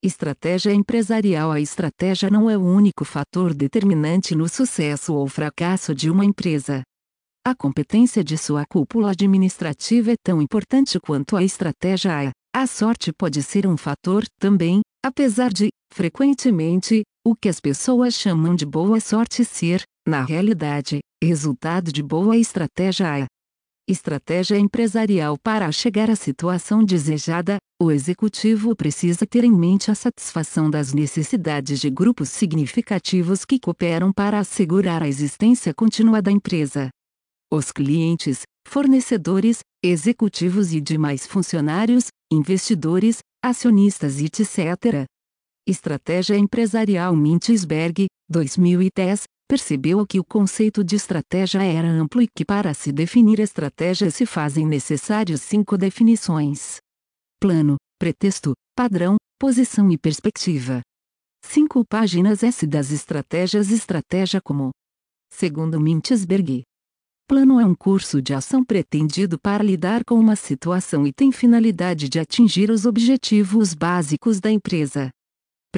Estratégia empresarial A estratégia não é o único fator determinante no sucesso ou fracasso de uma empresa. A competência de sua cúpula administrativa é tão importante quanto a estratégia A. A sorte pode ser um fator também, apesar de, frequentemente, o que as pessoas chamam de boa sorte ser, na realidade, resultado de boa estratégia A estratégia empresarial para chegar à situação desejada, o executivo precisa ter em mente a satisfação das necessidades de grupos significativos que cooperam para assegurar a existência contínua da empresa. Os clientes, fornecedores, executivos e demais funcionários, investidores, acionistas e etc. Estratégia Empresarial Mintzberg, 2010, percebeu que o conceito de estratégia era amplo e que para se definir estratégia se fazem necessárias cinco definições: plano, pretexto, padrão, posição e perspectiva. Cinco páginas S das estratégias Estratégia como Segundo Mintzberg, plano é um curso de ação pretendido para lidar com uma situação e tem finalidade de atingir os objetivos básicos da empresa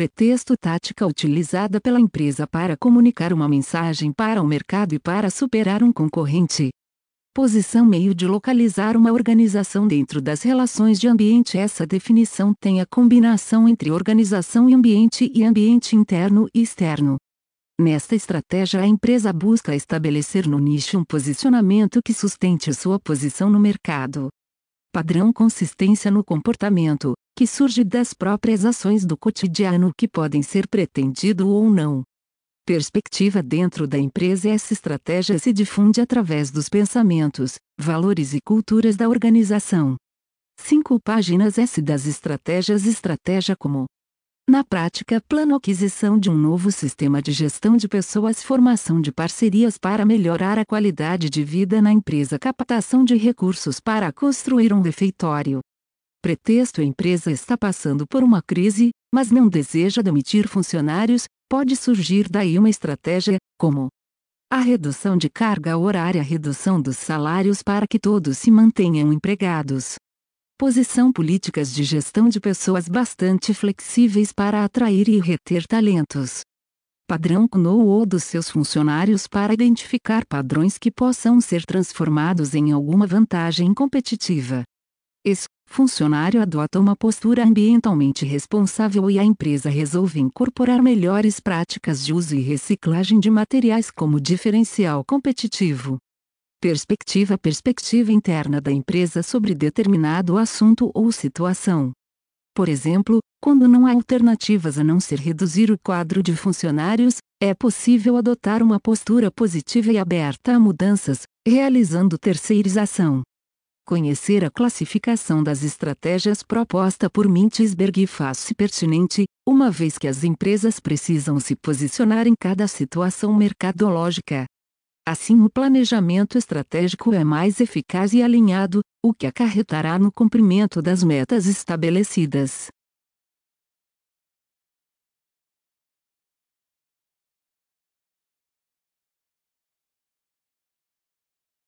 pretexto tática utilizada pela empresa para comunicar uma mensagem para o mercado e para superar um concorrente. Posição meio de localizar uma organização dentro das relações de ambiente. Essa definição tem a combinação entre organização e ambiente e ambiente interno e externo. Nesta estratégia, a empresa busca estabelecer no nicho um posicionamento que sustente sua posição no mercado. Padrão consistência no comportamento, que surge das próprias ações do cotidiano que podem ser pretendido ou não. Perspectiva dentro da empresa Essa estratégia se difunde através dos pensamentos, valores e culturas da organização. 5 páginas S das estratégias Estratégia como na prática, plano aquisição de um novo sistema de gestão de pessoas, formação de parcerias para melhorar a qualidade de vida na empresa, captação de recursos para construir um refeitório, pretexto a empresa está passando por uma crise, mas não deseja demitir funcionários, pode surgir daí uma estratégia, como a redução de carga horária, a redução dos salários para que todos se mantenham empregados. Posição políticas de gestão de pessoas bastante flexíveis para atrair e reter talentos. Padrão ou dos seus funcionários para identificar padrões que possam ser transformados em alguma vantagem competitiva funcionário adota uma postura ambientalmente responsável e a empresa resolve incorporar melhores práticas de uso e reciclagem de materiais como diferencial competitivo. Perspectiva Perspectiva interna da empresa sobre determinado assunto ou situação. Por exemplo, quando não há alternativas a não ser reduzir o quadro de funcionários, é possível adotar uma postura positiva e aberta a mudanças, realizando terceirização. Conhecer a classificação das estratégias proposta por Mintzberg faz-se pertinente, uma vez que as empresas precisam se posicionar em cada situação mercadológica. Assim, o planejamento estratégico é mais eficaz e alinhado, o que acarretará no cumprimento das metas estabelecidas.